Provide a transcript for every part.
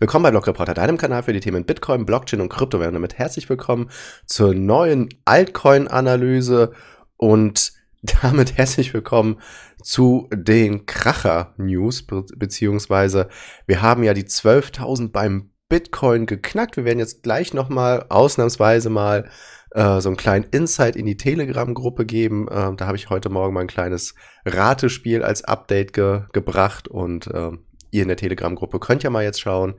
Willkommen bei Blockreporter, deinem Kanal für die Themen Bitcoin, Blockchain und Kryptowährungen. Damit herzlich willkommen zur neuen Altcoin-Analyse und damit herzlich willkommen zu den Kracher-News, be beziehungsweise wir haben ja die 12.000 beim Bitcoin geknackt. Wir werden jetzt gleich nochmal ausnahmsweise mal äh, so einen kleinen Insight in die Telegram-Gruppe geben. Ähm, da habe ich heute Morgen mal ein kleines Ratespiel als Update ge gebracht und ähm, ihr in der Telegram-Gruppe könnt ja mal jetzt schauen,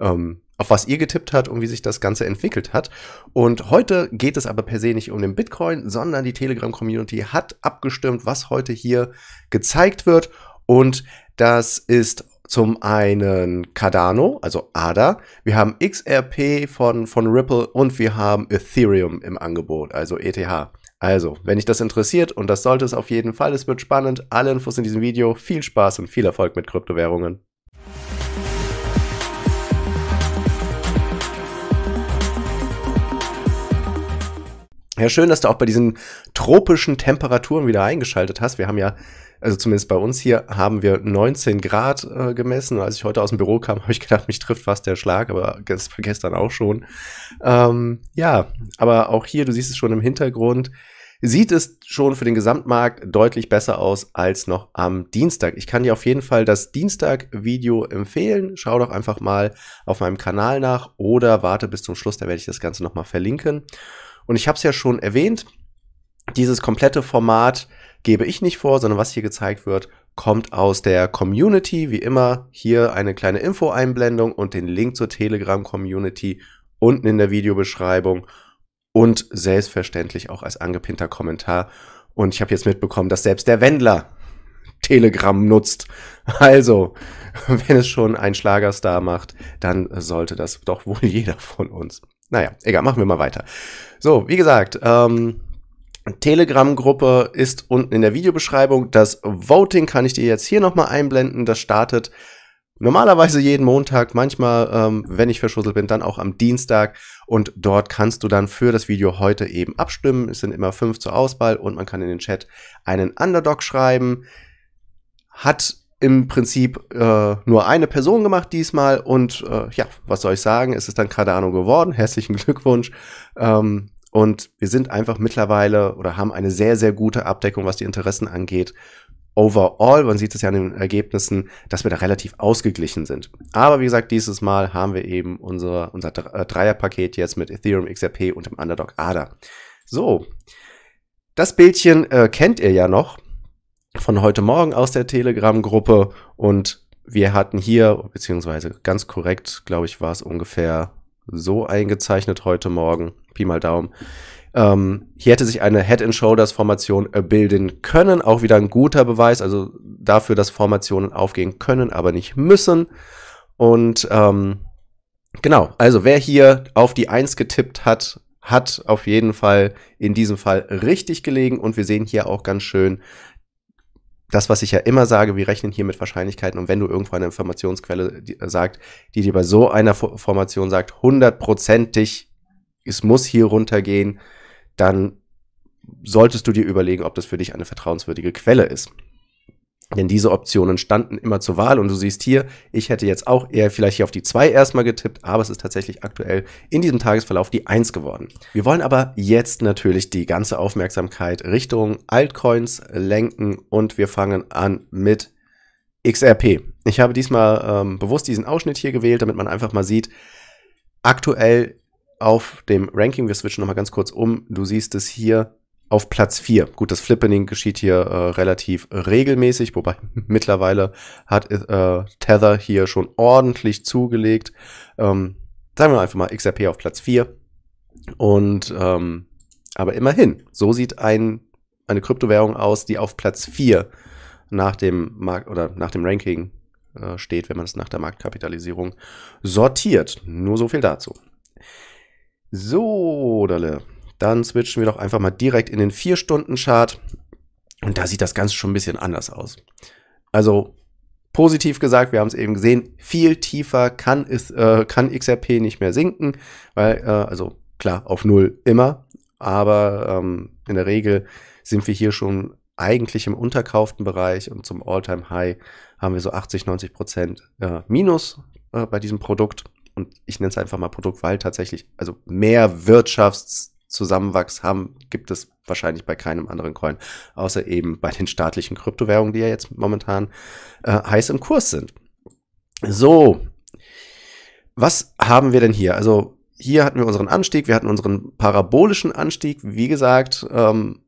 ähm, auf was ihr getippt habt und wie sich das Ganze entwickelt hat. Und heute geht es aber per se nicht um den Bitcoin, sondern die Telegram-Community hat abgestimmt, was heute hier gezeigt wird. Und das ist zum einen Cardano, also ADA, wir haben XRP von, von Ripple und wir haben Ethereum im Angebot, also ETH. Also, wenn dich das interessiert, und das sollte es auf jeden Fall, es wird spannend, alle Infos in diesem Video, viel Spaß und viel Erfolg mit Kryptowährungen. Ja, schön, dass du auch bei diesen tropischen Temperaturen wieder eingeschaltet hast. Wir haben ja, also zumindest bei uns hier, haben wir 19 Grad äh, gemessen. Als ich heute aus dem Büro kam, habe ich gedacht, mich trifft fast der Schlag, aber das war gestern auch schon. Ähm, ja, aber auch hier, du siehst es schon im Hintergrund, sieht es schon für den Gesamtmarkt deutlich besser aus als noch am Dienstag. Ich kann dir auf jeden Fall das Dienstag-Video empfehlen. Schau doch einfach mal auf meinem Kanal nach oder warte bis zum Schluss, da werde ich das Ganze nochmal verlinken. Und ich habe es ja schon erwähnt, dieses komplette Format gebe ich nicht vor, sondern was hier gezeigt wird, kommt aus der Community. Wie immer hier eine kleine Info-Einblendung und den Link zur Telegram-Community unten in der Videobeschreibung und selbstverständlich auch als angepinnter Kommentar. Und ich habe jetzt mitbekommen, dass selbst der Wendler Telegram nutzt. Also, wenn es schon ein Schlagerstar macht, dann sollte das doch wohl jeder von uns. Naja, egal, machen wir mal weiter. So, wie gesagt, ähm, Telegram-Gruppe ist unten in der Videobeschreibung. Das Voting kann ich dir jetzt hier nochmal einblenden. Das startet normalerweise jeden Montag, manchmal, ähm, wenn ich verschusselt bin, dann auch am Dienstag. Und dort kannst du dann für das Video heute eben abstimmen. Es sind immer fünf zur Auswahl und man kann in den Chat einen Underdog schreiben. Hat im Prinzip äh, nur eine Person gemacht diesmal und äh, ja, was soll ich sagen, es ist dann Cardano geworden. Herzlichen Glückwunsch. Ähm, und wir sind einfach mittlerweile oder haben eine sehr, sehr gute Abdeckung, was die Interessen angeht. Overall, man sieht es ja an den Ergebnissen, dass wir da relativ ausgeglichen sind. Aber wie gesagt, dieses Mal haben wir eben unser, unser äh, Dreierpaket jetzt mit Ethereum, XRP und dem Underdog ADA. So, das Bildchen äh, kennt ihr ja noch von heute Morgen aus der Telegram-Gruppe und wir hatten hier, beziehungsweise ganz korrekt, glaube ich, war es ungefähr so eingezeichnet heute Morgen, Pi mal Daumen. Ähm, hier hätte sich eine Head-and-Shoulders-Formation bilden können, auch wieder ein guter Beweis, also dafür, dass Formationen aufgehen können, aber nicht müssen. Und ähm, genau, also wer hier auf die 1 getippt hat, hat auf jeden Fall in diesem Fall richtig gelegen und wir sehen hier auch ganz schön, das, was ich ja immer sage, wir rechnen hier mit Wahrscheinlichkeiten und wenn du irgendwo eine Informationsquelle die, äh, sagt, die dir bei so einer F Formation sagt, hundertprozentig, es muss hier runtergehen, dann solltest du dir überlegen, ob das für dich eine vertrauenswürdige Quelle ist. Denn diese Optionen standen immer zur Wahl und du siehst hier, ich hätte jetzt auch eher vielleicht hier auf die 2 erstmal getippt, aber es ist tatsächlich aktuell in diesem Tagesverlauf die 1 geworden. Wir wollen aber jetzt natürlich die ganze Aufmerksamkeit Richtung Altcoins lenken und wir fangen an mit XRP. Ich habe diesmal ähm, bewusst diesen Ausschnitt hier gewählt, damit man einfach mal sieht, aktuell auf dem Ranking, wir switchen nochmal ganz kurz um, du siehst es hier, auf Platz 4. Gut, das Flippening geschieht hier äh, relativ regelmäßig, wobei mittlerweile hat äh, Tether hier schon ordentlich zugelegt. Ähm, sagen wir einfach mal XRP auf Platz 4. Und ähm, aber immerhin, so sieht ein, eine Kryptowährung aus, die auf Platz 4 nach dem Markt oder nach dem Ranking äh, steht, wenn man es nach der Marktkapitalisierung sortiert. Nur so viel dazu. So, Dalle. Dann switchen wir doch einfach mal direkt in den 4-Stunden-Chart. Und da sieht das Ganze schon ein bisschen anders aus. Also positiv gesagt, wir haben es eben gesehen, viel tiefer kann, ist, äh, kann XRP nicht mehr sinken, weil, äh, also klar, auf Null immer, aber ähm, in der Regel sind wir hier schon eigentlich im unterkauften Bereich und zum All-Time-High haben wir so 80, 90 Prozent äh, Minus äh, bei diesem Produkt. Und ich nenne es einfach mal Produkt, weil tatsächlich, also mehr Wirtschafts- Zusammenwachs haben, gibt es wahrscheinlich bei keinem anderen Coin, außer eben bei den staatlichen Kryptowährungen, die ja jetzt momentan äh, heiß im Kurs sind. So, was haben wir denn hier? Also hier hatten wir unseren Anstieg, wir hatten unseren parabolischen Anstieg. Wie gesagt, ähm,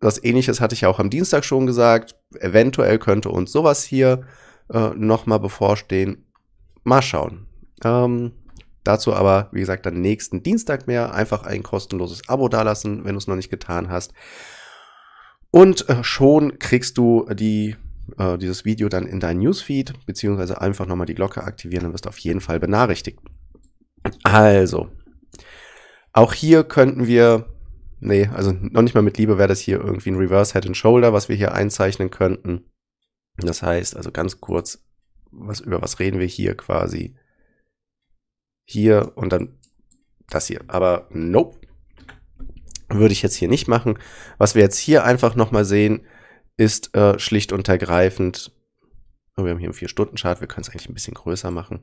was ähnliches hatte ich ja auch am Dienstag schon gesagt. Eventuell könnte uns sowas hier äh, nochmal bevorstehen. Mal schauen. Ähm, Dazu aber, wie gesagt, dann nächsten Dienstag mehr. Einfach ein kostenloses Abo dalassen, wenn du es noch nicht getan hast. Und äh, schon kriegst du die, äh, dieses Video dann in dein Newsfeed, beziehungsweise einfach nochmal die Glocke aktivieren, dann wirst du auf jeden Fall benachrichtigt. Also, auch hier könnten wir, nee, also noch nicht mal mit Liebe wäre das hier irgendwie ein Reverse Head and Shoulder, was wir hier einzeichnen könnten. Das heißt, also ganz kurz, was, über was reden wir hier quasi? hier und dann das hier. Aber nope, würde ich jetzt hier nicht machen. Was wir jetzt hier einfach nochmal sehen, ist äh, schlicht und ergreifend, oh, wir haben hier einen 4-Stunden-Chart, wir können es eigentlich ein bisschen größer machen.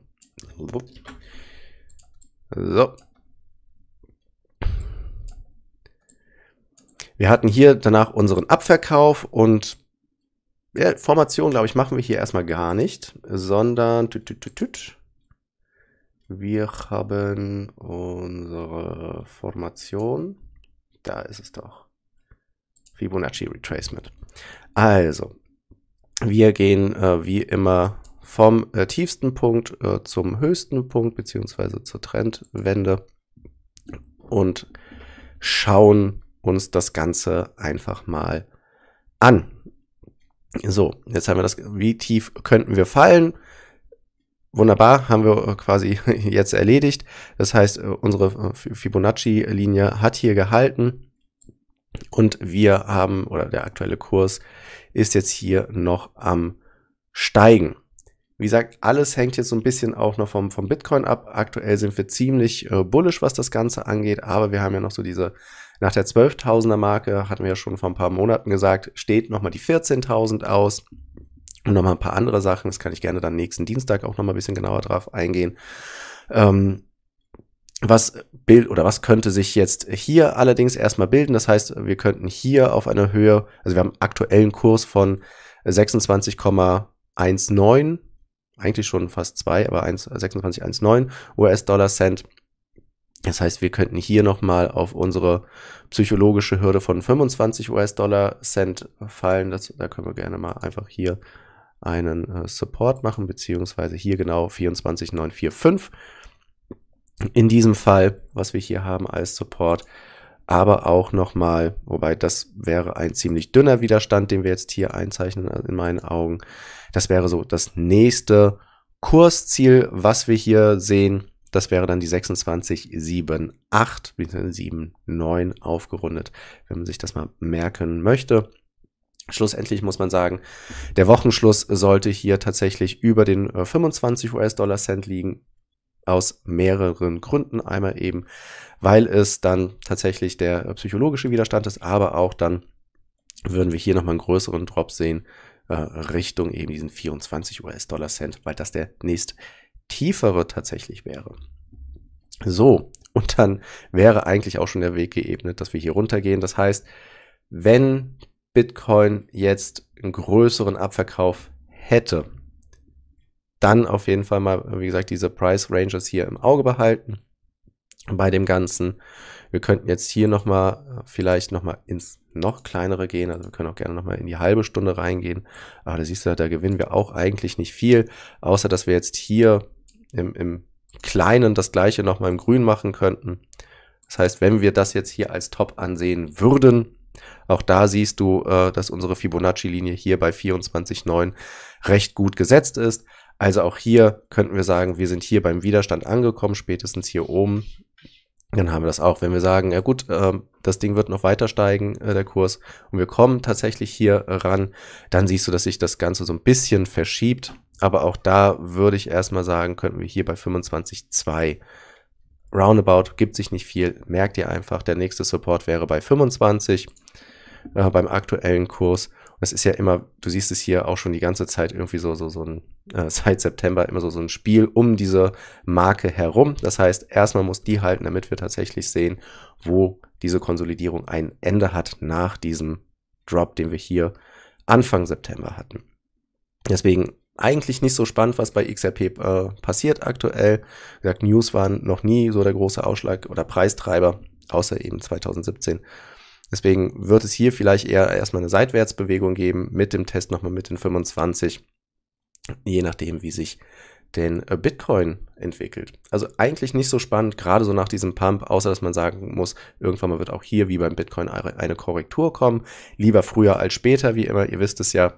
So. Wir hatten hier danach unseren Abverkauf und ja, Formation, glaube ich, machen wir hier erstmal gar nicht, sondern tüt, tüt, tüt, wir haben unsere Formation. Da ist es doch. Fibonacci Retracement. Also, wir gehen äh, wie immer vom äh, tiefsten Punkt äh, zum höchsten Punkt beziehungsweise zur Trendwende und schauen uns das Ganze einfach mal an. So, jetzt haben wir das, wie tief könnten wir fallen? Wunderbar, haben wir quasi jetzt erledigt. Das heißt, unsere Fibonacci-Linie hat hier gehalten und wir haben, oder der aktuelle Kurs ist jetzt hier noch am Steigen. Wie gesagt, alles hängt jetzt so ein bisschen auch noch vom, vom Bitcoin ab. Aktuell sind wir ziemlich äh, bullisch, was das Ganze angeht, aber wir haben ja noch so diese, nach der 12.000er Marke, hatten wir ja schon vor ein paar Monaten gesagt, steht nochmal die 14.000 aus. Und nochmal ein paar andere Sachen, das kann ich gerne dann nächsten Dienstag auch nochmal ein bisschen genauer drauf eingehen. Ähm, was bild oder was könnte sich jetzt hier allerdings erstmal bilden? Das heißt, wir könnten hier auf einer Höhe, also wir haben aktuellen Kurs von 26,19, eigentlich schon fast zwei, aber 26,19 US-Dollar Cent. Das heißt, wir könnten hier nochmal auf unsere psychologische Hürde von 25 US-Dollar Cent fallen. Das, da können wir gerne mal einfach hier einen äh, Support machen, beziehungsweise hier genau 24945 in diesem Fall, was wir hier haben als Support, aber auch nochmal, wobei das wäre ein ziemlich dünner Widerstand, den wir jetzt hier einzeichnen äh, in meinen Augen. Das wäre so das nächste Kursziel, was wir hier sehen. Das wäre dann die 26,78 bzw. 7,9 aufgerundet, wenn man sich das mal merken möchte. Schlussendlich muss man sagen, der Wochenschluss sollte hier tatsächlich über den 25 äh, US-Dollar-Cent liegen, aus mehreren Gründen. Einmal eben, weil es dann tatsächlich der äh, psychologische Widerstand ist, aber auch dann würden wir hier nochmal einen größeren Drop sehen äh, Richtung eben diesen 24 US-Dollar-Cent, weil das der nächst tiefere tatsächlich wäre. So, und dann wäre eigentlich auch schon der Weg geebnet, dass wir hier runtergehen. Das heißt, wenn Bitcoin jetzt einen größeren Abverkauf hätte, dann auf jeden Fall mal, wie gesagt, diese Price Ranges hier im Auge behalten bei dem Ganzen. Wir könnten jetzt hier nochmal, vielleicht nochmal ins noch kleinere gehen. Also wir können auch gerne nochmal in die halbe Stunde reingehen. Aber da siehst du, da gewinnen wir auch eigentlich nicht viel, außer dass wir jetzt hier im, im Kleinen das gleiche nochmal im Grün machen könnten. Das heißt, wenn wir das jetzt hier als Top ansehen würden, auch da siehst du, äh, dass unsere Fibonacci-Linie hier bei 24,9 recht gut gesetzt ist. Also auch hier könnten wir sagen, wir sind hier beim Widerstand angekommen, spätestens hier oben. Dann haben wir das auch. Wenn wir sagen, ja gut, äh, das Ding wird noch weiter steigen, äh, der Kurs, und wir kommen tatsächlich hier äh, ran, dann siehst du, dass sich das Ganze so ein bisschen verschiebt. Aber auch da würde ich erstmal sagen, könnten wir hier bei 25,2 roundabout, gibt sich nicht viel, merkt ihr einfach, der nächste Support wäre bei 25 äh, beim aktuellen Kurs. Es ist ja immer, du siehst es hier auch schon die ganze Zeit irgendwie so, so, so ein, äh, seit September immer so, so ein Spiel um diese Marke herum. Das heißt, erstmal muss die halten, damit wir tatsächlich sehen, wo diese Konsolidierung ein Ende hat nach diesem Drop, den wir hier Anfang September hatten. Deswegen eigentlich nicht so spannend, was bei XRP äh, passiert aktuell. Wie gesagt, News waren noch nie so der große Ausschlag oder Preistreiber, außer eben 2017. Deswegen wird es hier vielleicht eher erstmal eine Seitwärtsbewegung geben, mit dem Test nochmal mit den 25, je nachdem, wie sich denn äh, Bitcoin entwickelt. Also eigentlich nicht so spannend, gerade so nach diesem Pump, außer dass man sagen muss, irgendwann mal wird auch hier wie beim Bitcoin eine Korrektur kommen. Lieber früher als später, wie immer, ihr wisst es ja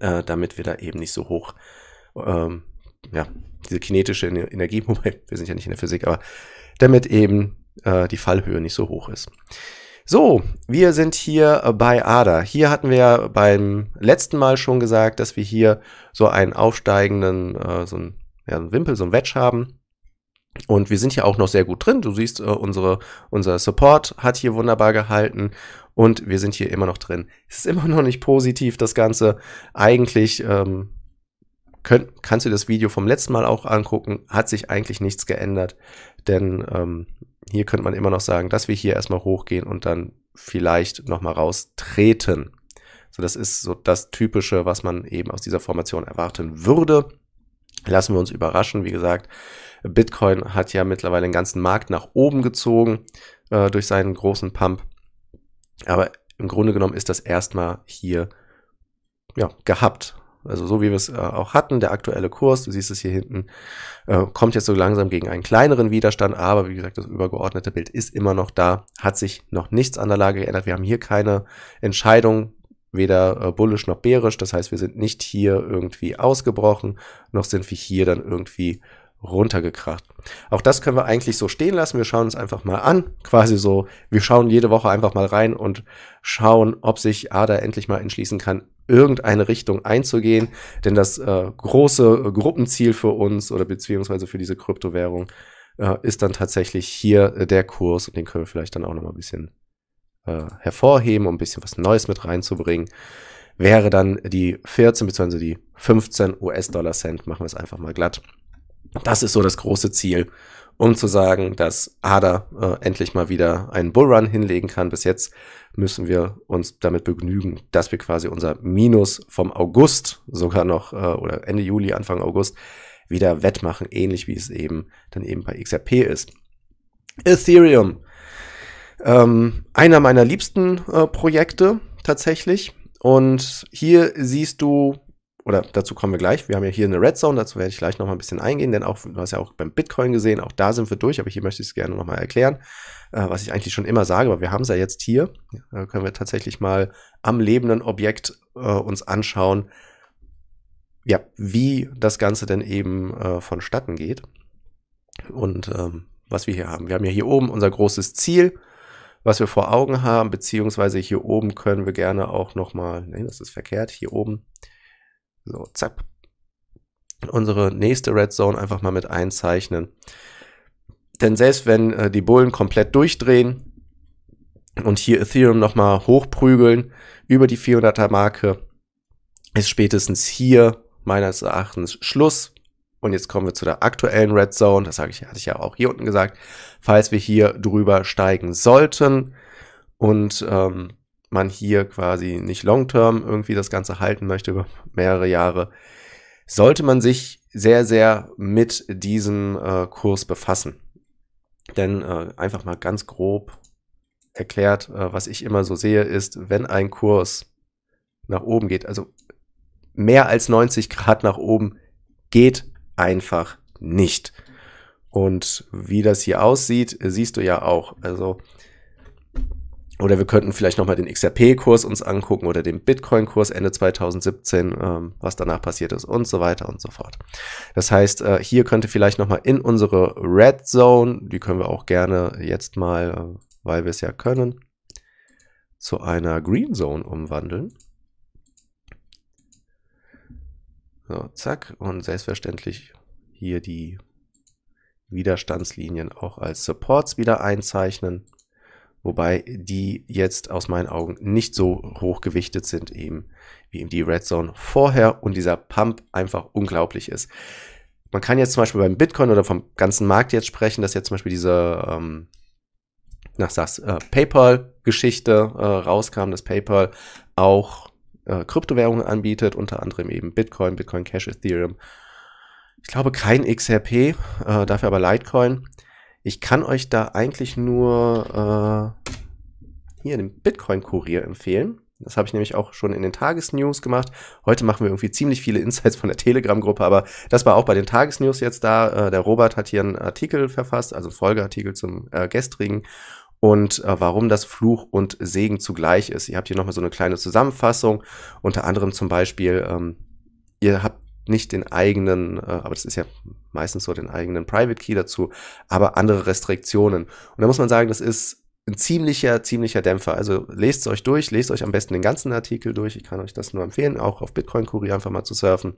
äh, damit wir da eben nicht so hoch, ähm, ja, diese kinetische Energie, wir sind ja nicht in der Physik, aber damit eben äh, die Fallhöhe nicht so hoch ist. So, wir sind hier bei ADA. Hier hatten wir beim letzten Mal schon gesagt, dass wir hier so einen aufsteigenden, äh, so einen, ja, Wimpel, so einen Wedge haben. Und wir sind hier auch noch sehr gut drin. Du siehst, äh, unsere, unser Support hat hier wunderbar gehalten. Und wir sind hier immer noch drin. Es ist immer noch nicht positiv, das Ganze. Eigentlich ähm, könnt, kannst du das Video vom letzten Mal auch angucken. Hat sich eigentlich nichts geändert. Denn ähm, hier könnte man immer noch sagen, dass wir hier erstmal hochgehen und dann vielleicht nochmal raustreten. So, das ist so das Typische, was man eben aus dieser Formation erwarten würde. Lassen wir uns überraschen. Wie gesagt, Bitcoin hat ja mittlerweile den ganzen Markt nach oben gezogen äh, durch seinen großen Pump. Aber im Grunde genommen ist das erstmal hier ja, gehabt. Also so wie wir es äh, auch hatten, der aktuelle Kurs, du siehst es hier hinten, äh, kommt jetzt so langsam gegen einen kleineren Widerstand, aber wie gesagt, das übergeordnete Bild ist immer noch da, hat sich noch nichts an der Lage geändert. Wir haben hier keine Entscheidung, weder äh, bullisch noch bärisch, das heißt, wir sind nicht hier irgendwie ausgebrochen, noch sind wir hier dann irgendwie runtergekracht. Auch das können wir eigentlich so stehen lassen. Wir schauen uns einfach mal an. Quasi so, wir schauen jede Woche einfach mal rein und schauen, ob sich ADA endlich mal entschließen kann, irgendeine Richtung einzugehen. Denn das äh, große äh, Gruppenziel für uns oder beziehungsweise für diese Kryptowährung äh, ist dann tatsächlich hier äh, der Kurs. Und den können wir vielleicht dann auch noch mal ein bisschen äh, hervorheben, um ein bisschen was Neues mit reinzubringen wäre dann die 14 bzw. die 15 US-Dollar Cent. Machen wir es einfach mal glatt. Das ist so das große Ziel, um zu sagen, dass Ada äh, endlich mal wieder einen Bullrun hinlegen kann. Bis jetzt müssen wir uns damit begnügen, dass wir quasi unser Minus vom August sogar noch äh, oder Ende Juli, Anfang August wieder wettmachen, ähnlich wie es eben dann eben bei XRP ist. Ethereum. Ähm, einer meiner liebsten äh, Projekte tatsächlich. Und hier siehst du oder dazu kommen wir gleich. Wir haben ja hier eine Red Zone, dazu werde ich gleich nochmal ein bisschen eingehen, denn auch, du hast ja auch beim Bitcoin gesehen, auch da sind wir durch, aber hier möchte ich es gerne nochmal erklären, äh, was ich eigentlich schon immer sage, aber wir haben es ja jetzt hier, da können wir tatsächlich mal am lebenden Objekt äh, uns anschauen, ja, wie das Ganze denn eben äh, vonstatten geht und ähm, was wir hier haben. Wir haben ja hier oben unser großes Ziel, was wir vor Augen haben, beziehungsweise hier oben können wir gerne auch nochmal, nee, das ist verkehrt, hier oben, so, zapp. Unsere nächste Red Zone einfach mal mit einzeichnen. Denn selbst wenn äh, die Bullen komplett durchdrehen und hier Ethereum nochmal hochprügeln über die 400er Marke, ist spätestens hier meines Erachtens Schluss. Und jetzt kommen wir zu der aktuellen Red Zone. Das ich, hatte ich ja auch hier unten gesagt. Falls wir hier drüber steigen sollten und ähm, man hier quasi nicht long-term irgendwie das Ganze halten möchte über mehrere Jahre, sollte man sich sehr, sehr mit diesem äh, Kurs befassen. Denn äh, einfach mal ganz grob erklärt, äh, was ich immer so sehe, ist, wenn ein Kurs nach oben geht, also mehr als 90 Grad nach oben geht einfach nicht. Und wie das hier aussieht, siehst du ja auch. Also oder wir könnten vielleicht nochmal den XRP-Kurs uns angucken oder den Bitcoin-Kurs Ende 2017, ähm, was danach passiert ist und so weiter und so fort. Das heißt, äh, hier könnte vielleicht nochmal in unsere Red Zone, die können wir auch gerne jetzt mal, äh, weil wir es ja können, zu einer Green Zone umwandeln. So, zack. Und selbstverständlich hier die Widerstandslinien auch als Supports wieder einzeichnen wobei die jetzt aus meinen Augen nicht so hoch gewichtet sind eben wie eben die Red Zone vorher und dieser Pump einfach unglaublich ist. Man kann jetzt zum Beispiel beim Bitcoin oder vom ganzen Markt jetzt sprechen, dass jetzt zum Beispiel diese ähm, nach äh, PayPal-Geschichte äh, rauskam, dass PayPal auch äh, Kryptowährungen anbietet, unter anderem eben Bitcoin, Bitcoin Cash, Ethereum. Ich glaube kein XRP, äh, dafür aber Litecoin. Ich kann euch da eigentlich nur äh, hier den Bitcoin-Kurier empfehlen. Das habe ich nämlich auch schon in den Tagesnews gemacht. Heute machen wir irgendwie ziemlich viele Insights von der Telegram-Gruppe, aber das war auch bei den Tagesnews jetzt da. Äh, der Robert hat hier einen Artikel verfasst, also einen Folgeartikel zum äh, gestrigen und äh, warum das Fluch und Segen zugleich ist. Ihr habt hier nochmal so eine kleine Zusammenfassung, unter anderem zum Beispiel, ähm, ihr habt nicht den eigenen, äh, aber das ist ja meistens so, den eigenen Private Key dazu, aber andere Restriktionen. Und da muss man sagen, das ist ein ziemlicher, ziemlicher Dämpfer. Also lest es euch durch, lest euch am besten den ganzen Artikel durch. Ich kann euch das nur empfehlen, auch auf Bitcoin Kurier einfach mal zu surfen.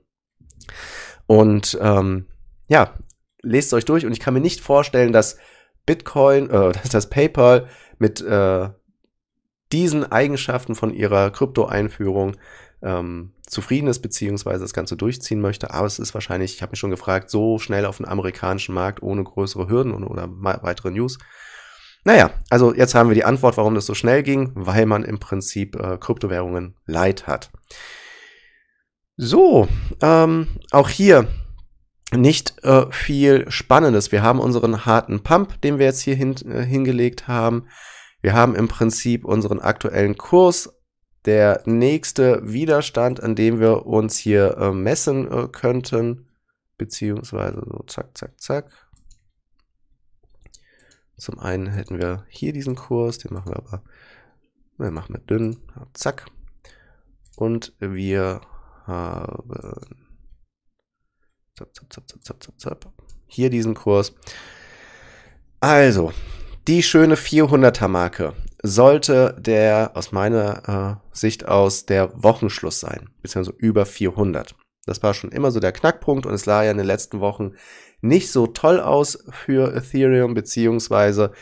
Und ähm, ja, lest es euch durch. Und ich kann mir nicht vorstellen, dass Bitcoin, äh, dass das PayPal mit äh, diesen Eigenschaften von ihrer Krypto-Einführung ähm, zufrieden ist, beziehungsweise das Ganze durchziehen möchte. Aber es ist wahrscheinlich, ich habe mich schon gefragt, so schnell auf den amerikanischen Markt ohne größere Hürden und, oder weitere News. Naja, also jetzt haben wir die Antwort, warum das so schnell ging, weil man im Prinzip äh, Kryptowährungen leid hat. So, ähm, auch hier nicht äh, viel Spannendes. Wir haben unseren harten Pump, den wir jetzt hier hin, äh, hingelegt haben. Wir haben im Prinzip unseren aktuellen Kurs der nächste Widerstand, an dem wir uns hier äh, messen äh, könnten, beziehungsweise so zack, zack, zack. Zum einen hätten wir hier diesen Kurs, den machen wir aber, wir machen wir dünn, zack. Und wir haben zap, zap, zap, zap, zap, zap, zap, hier diesen Kurs. Also, die schöne 400er Marke sollte der aus meiner äh, Sicht aus der Wochenschluss sein, beziehungsweise über 400. Das war schon immer so der Knackpunkt und es sah ja in den letzten Wochen nicht so toll aus für Ethereum, beziehungsweise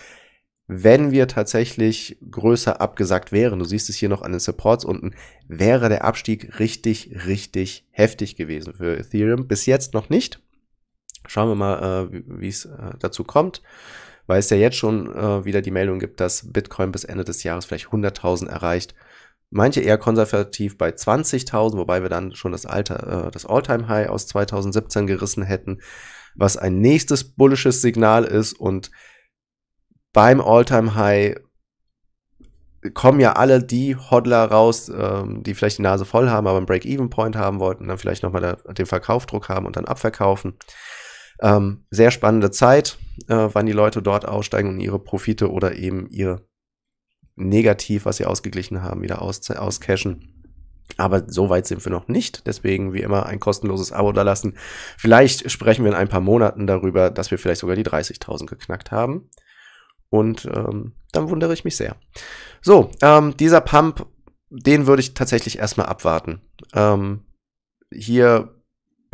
wenn wir tatsächlich größer abgesagt wären, du siehst es hier noch an den Supports unten, wäre der Abstieg richtig, richtig heftig gewesen für Ethereum. Bis jetzt noch nicht. Schauen wir mal, äh, wie es äh, dazu kommt weil es ja jetzt schon äh, wieder die Meldung gibt, dass Bitcoin bis Ende des Jahres vielleicht 100.000 erreicht. Manche eher konservativ bei 20.000, wobei wir dann schon das äh, das All-Time-High aus 2017 gerissen hätten, was ein nächstes bullisches Signal ist und beim All-Time-High kommen ja alle die Hodler raus, ähm, die vielleicht die Nase voll haben, aber einen Break-Even-Point haben wollten, dann vielleicht nochmal den Verkaufdruck haben und dann abverkaufen. Ähm, sehr spannende Zeit, äh, wann die Leute dort aussteigen und ihre Profite oder eben ihr Negativ, was sie ausgeglichen haben, wieder aus auscashen. Aber so weit sind wir noch nicht. Deswegen, wie immer, ein kostenloses Abo da lassen. Vielleicht sprechen wir in ein paar Monaten darüber, dass wir vielleicht sogar die 30.000 geknackt haben. Und ähm, dann wundere ich mich sehr. So, ähm, dieser Pump, den würde ich tatsächlich erstmal abwarten. Ähm, hier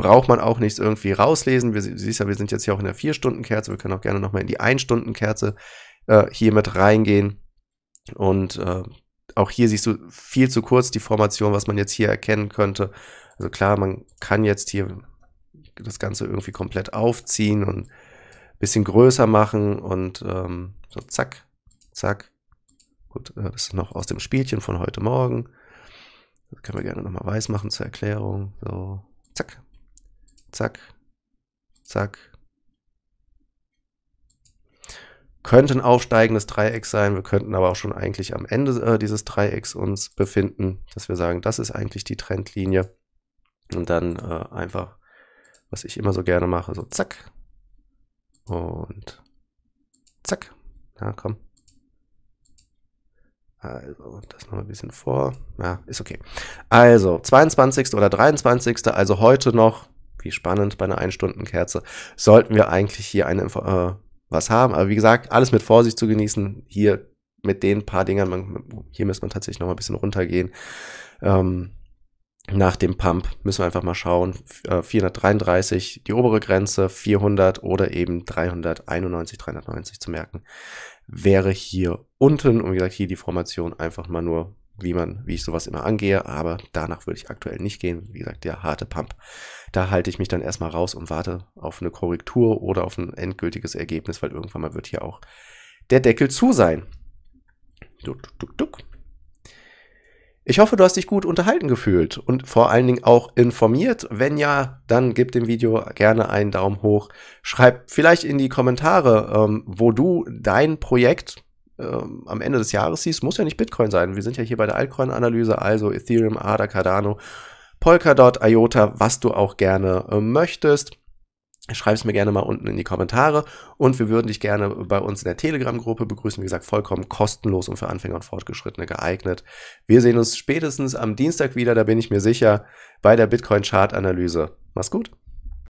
braucht man auch nichts irgendwie rauslesen. Wir, siehst ja, wir sind jetzt hier auch in der 4-Stunden-Kerze. Wir können auch gerne nochmal in die 1-Stunden-Kerze äh, hier mit reingehen. Und äh, auch hier siehst du viel zu kurz die Formation, was man jetzt hier erkennen könnte. Also klar, man kann jetzt hier das Ganze irgendwie komplett aufziehen und ein bisschen größer machen und ähm, so zack, zack. Gut, äh, das ist noch aus dem Spielchen von heute Morgen. Das können wir gerne nochmal weiß machen zur Erklärung. So, zack, Zack. Zack. Könnte ein aufsteigendes Dreieck sein. Wir könnten aber auch schon eigentlich am Ende äh, dieses Dreiecks uns befinden, dass wir sagen, das ist eigentlich die Trendlinie. Und dann äh, einfach, was ich immer so gerne mache, so zack. Und zack. Na komm. Also, das noch ein bisschen vor. Ja, ist okay. Also, 22. oder 23. Also heute noch wie spannend bei einer Ein-Stunden-Kerze, sollten wir eigentlich hier eine, äh, was haben. Aber wie gesagt, alles mit Vorsicht zu genießen. Hier mit den paar Dingern, man, hier müsste man tatsächlich noch mal ein bisschen runtergehen. Ähm, nach dem Pump müssen wir einfach mal schauen. 433 äh, die obere Grenze, 400 oder eben 391, 390 zu merken, wäre hier unten. Und wie gesagt, hier die Formation einfach mal nur wie man, wie ich sowas immer angehe, aber danach würde ich aktuell nicht gehen. Wie gesagt, der harte Pump. Da halte ich mich dann erstmal raus und warte auf eine Korrektur oder auf ein endgültiges Ergebnis, weil irgendwann mal wird hier auch der Deckel zu sein. Duck, duck, duck. Ich hoffe, du hast dich gut unterhalten gefühlt und vor allen Dingen auch informiert. Wenn ja, dann gib dem Video gerne einen Daumen hoch. Schreib vielleicht in die Kommentare, ähm, wo du dein Projekt, ähm, am Ende des Jahres siehst, muss ja nicht Bitcoin sein. Wir sind ja hier bei der Altcoin-Analyse, also Ethereum, ADA, Cardano, Polkadot, IOTA, was du auch gerne äh, möchtest. Schreib es mir gerne mal unten in die Kommentare und wir würden dich gerne bei uns in der Telegram-Gruppe begrüßen. Wie gesagt, vollkommen kostenlos und für Anfänger und Fortgeschrittene geeignet. Wir sehen uns spätestens am Dienstag wieder, da bin ich mir sicher, bei der Bitcoin-Chart-Analyse. Mach's gut!